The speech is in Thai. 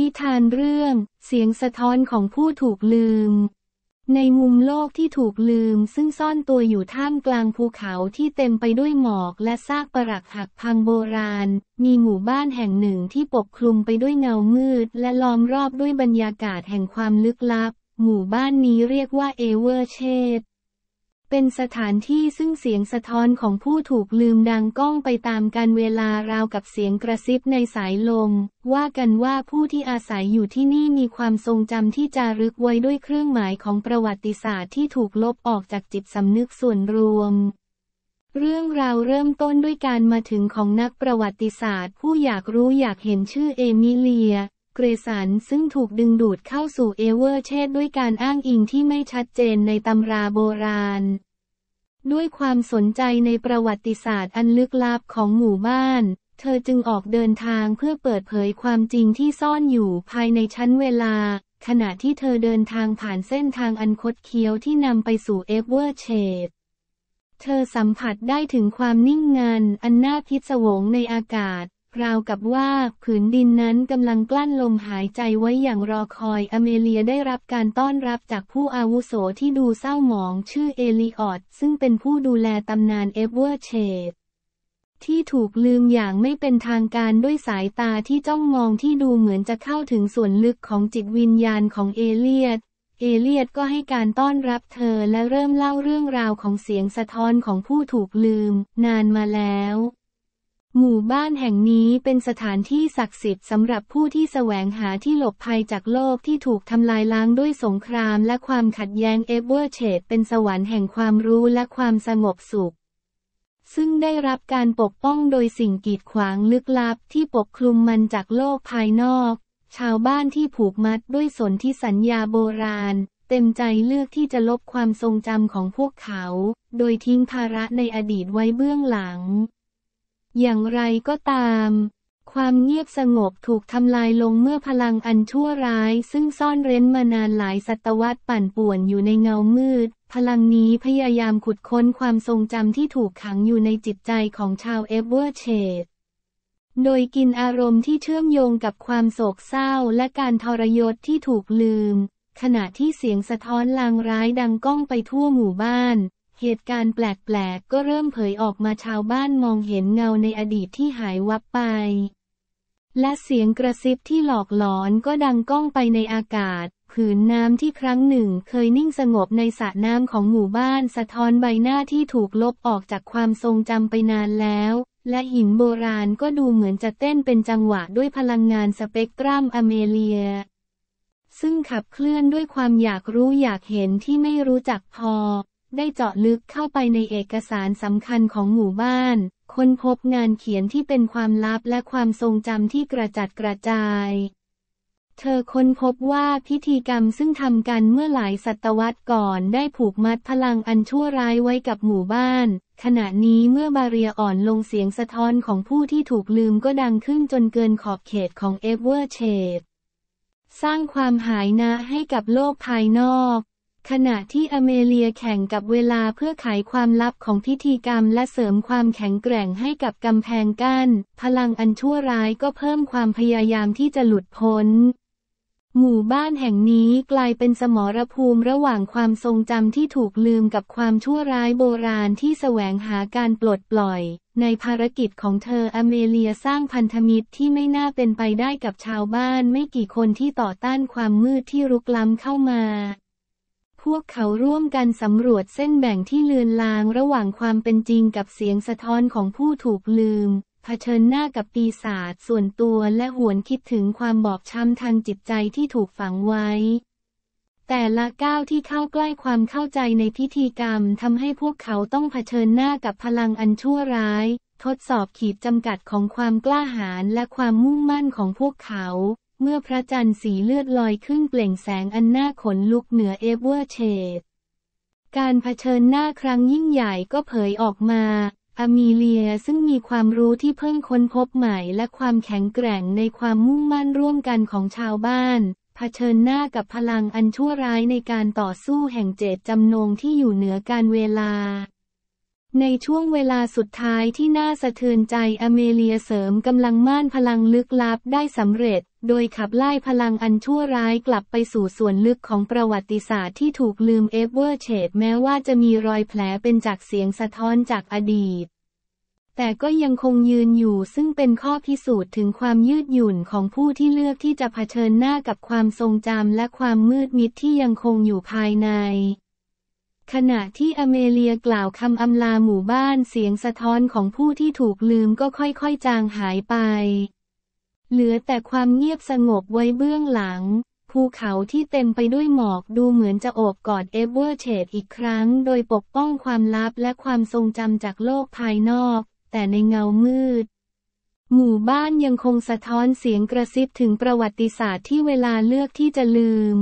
นิทานเรื่อง เสียงสะท้อนของผู้ถูกลืม ในมุมโลกที่ถูกลืมซึ่งซ่อนตัวอยู่ท่ามกลางภูเขาที่เต็มไปด้วยหมอกและซากปรักหักพังโบราณ มีหมู่บ้านแห่งหนึ่งที่ปกคลุมไปด้วยเงามืดและล้อมรอบด้วยบรรยากาศแห่งความลึกลับ หมู่บ้านนี้เรียกว่าเอเวอร์เชดเป็นสถานที่ซึ่งเสียงสะท้อนของผู้ถูกลืมดังก้องไปตามการเวลาราวกับเสียงกระซิบในสายลมว่ากันว่าผู้ที่อาศัยอยู่ที่นี่มีความทรงจำที่จารึกไว้ด้วยเครื่องหมายของประวัติศาสตร์ที่ถูกลบออกจากจิตสำนึกส่วนรวม เรื่องราวเริ่มต้นด้วยการมาถึงของนักประวัติศาสตร์ ผู้อยากรู้อยากเห็นชื่อเอมิเลียเกรสันซึ่งถูกดึงดูดเข้าสู่เอเวอร์เชตด้วยการอ้างอิงที่ไม่ชัดเจนในตำราโบราณ ด้วยความสนใจในประวัติศาสตร์อันลึกลับของหมู่บ้าน เธอจึงออกเดินทางเพื่อเปิดเผยความจริงที่ซ่อนอยู่ภายในชั้นเวลา ขณะที่เธอเดินทางผ่านเส้นทางอันคดเคี้ยวที่นำไปสู่เอเวอร์เชตเธอสัมผัสได้ถึงความนิ่งงันอันน่าพิศวงในอากาศราวกับว่าผืนดินนั้นกำลังกลั้นลมหายใจไว้อย่างรอคอย อเมเลียได้รับการต้อนรับจากผู้อาวุโสที่ดูเศร้าหมองชื่อเอลิออดซึ่งเป็นผู้ดูแลตำนานเอเวอร์เชดที่ถูกลืมอย่างไม่เป็นทางการด้วยสายตาที่จ้องมองที่ดูเหมือนจะเข้าถึงส่วนลึกของจิตวิญญาณของเอเลียด เอเลียดก็ให้การต้อนรับเธอและเริ่มเล่าเรื่องราวของเสียงสะท้อนของผู้ถูกลืม นานมาแล้วหมู่บ้านแห่งนี้เป็นสถานที่ศักดิ์สิทธิ์สำหรับผู้ที่แสวงหาที่หลบภัยจากโลกที่ถูกทำลายล้างด้วยสงครามและความขัดแย้งเอเวอร์เชดเป็นสวรรค์แห่งความรู้และความสงบสุข ซึ่งได้รับการปกป้องโดยสิ่งกีดขวางลึกลับที่ปกคลุมมันจากโลกภายนอก ชาวบ้านที่ผูกมัดด้วยสนธิสัญญาโบราณเต็มใจเลือกที่จะลบความทรงจำของพวกเขา โดยทิ้งภาระในอดีตไว้เบื้องหลังอย่างไรก็ตาม ความเงียบสงบถูกทำลายลงเมื่อพลังอันชั่วร้าย ซึ่งซ่อนเร้นมานานหลายศตวรรษปั่นป่วนอยู่ในเงามืด พลังนี้พยายามขุดค้นความทรงจำที่ถูกขังอยู่ในจิตใจของชาวเอเวอร์เชดโดยกินอารมณ์ที่เชื่อมโยงกับความโศกเศร้าและการทรยศที่ถูกลืม ขณะที่เสียงสะท้อนลางร้ายดังก้องไปทั่วหมู่บ้านเหตุการณ์แปลกๆก็เริ่มเผยออกมาชาวบ้านมองเห็นเงาในอดีตที่หายวับไป และเสียงกระซิบที่หลอกหลอนก็ดังก้องไปในอากาศ ผืนน้ำที่ครั้งหนึ่งเคยนิ่งสงบในสระน้ำของหมู่บ้านสะท้อนใบหน้าที่ถูกลบออกจากความทรงจำไปนานแล้ว และหินโบราณก็ดูเหมือนจะเต้นเป็นจังหวะด้วยพลังงานสเปกตรัมอเมเลีย ซึ่งขับเคลื่อนด้วยความอยากรู้อยากเห็นที่ไม่รู้จักพอได้เจาะลึกเข้าไปในเอกสารสำคัญของหมู่บ้าน ค้นพบงานเขียนที่เป็นความลับและความทรงจำที่กระจัดกระจาย เธอค้นพบว่าพิธีกรรมซึ่งทำกันเมื่อหลายศตวรรษก่อน ได้ผูกมัดพลังอันชั่วร้ายไว้กับหมู่บ้าน ขณะนี้เมื่อบาเรียอ่อนลงเสียงสะท้อนของผู้ที่ถูกลืมก็ดังขึ้นจนเกินขอบเขตของเอเวอร์เชด สร้างความหายนะให้กับโลกภายนอกขณะที่อเมเลียแข่งกับเวลาเพื่อไขความลับของพิธีกรรมและเสริมความแข็งแกร่งให้กับกำแพงกัน้น พลังอันชั่วร้ายก็เพิ่มความพยายามที่จะหลุดพ้น หมู่บ้านแห่งนี้กลายเป็นสมรภูมิระหว่างความทรงจำที่ถูกลืมกับความชั่วร้ายโบราณที่แสวงหาการปลดปล่อย ในภารกิจของเธออเมเลียสร้างพันธมิตรที่ไม่น่าเป็นไปได้กับชาวบ้านไม่กี่คนที่ต่อต้านความมืดที่รุกล้ำเข้ามาพวกเขาร่วมกัน สำรวจเส้นแบ่งที่เลือนลางระหว่างความเป็นจริงกับเสียงสะท้อนของผู้ถูกลืม เผชิญหน้ากับปีศาจส่วนตัวและหวนคิดถึงความบอบช้ำทางจิตใจที่ถูกฝังไว้ แต่ละก้าวที่เข้าใกล้ความเข้าใจในพิธีกรรมทำให้พวกเขาต้องเผชิญหน้ากับพลังอันชั่วร้าย ทดสอบขีดจำกัดของความกล้าหาญและความมุ่งมั่นของพวกเขาเมื่อพระจันทร์สีเลือดลอยขึ้นเปล่งแสงอันน่าขนลุกเหนือเอเวอร์เชดการเผชิญหน้าครั้งยิ่งใหญ่ก็เผยออกมาอมีเลียซึ่งมีความรู้ที่เพิ่งค้นพบใหม่และความแข็งแกร่งในความมุ่งมั่นร่วมกันของชาวบ้านเผชิญหน้ากับพลังอันชั่วร้ายในการต่อสู้แห่งเจตจำนงที่อยู่เหนือการเวลา ในช่วงเวลาสุดท้ายที่น่าสะเทือนใจ อเมเลียเสริมกำลังม่านพลังลึกลับได้สำเร็จโดยขับไล่พลังอันชั่วร้ายกลับไปสู่ส่วนลึกของประวัติศาสตร์ที่ถูกลืมเอเวอร์เชดแม้ว่าจะมีรอยแผลเป็นจากเสียงสะท้อนจากอดีต แต่ก็ยังคงยืนอยู่ซึ่งเป็นข้อพิสูจน์ถึงความยืดหยุ่นของผู้ที่เลือกที่จะะเผชิญหน้ากับความทรงจำและความมืดมิดที่ยังคงอยู่ภายใน ขณะที่อเมเลียกล่าวคำอำลาหมู่บ้านเสียงสะท้อนของผู้ที่ถูกลืมก็ค่อยๆ จางหายไปเหลือแต่ความเงียบสงบไว้เบื้องหลัง ภูเขาที่เต็มไปด้วยหมอกดูเหมือนจะโอบกอดเอเวอร์เชดอีกครั้งโดยปกป้องความลับและความทรงจำจากโลกภายนอก แต่ในเงามืด หมู่บ้านยังคงสะท้อนเสียงกระซิบถึงประวัติศาสตร์ที่เวลาเลือกที่จะลืม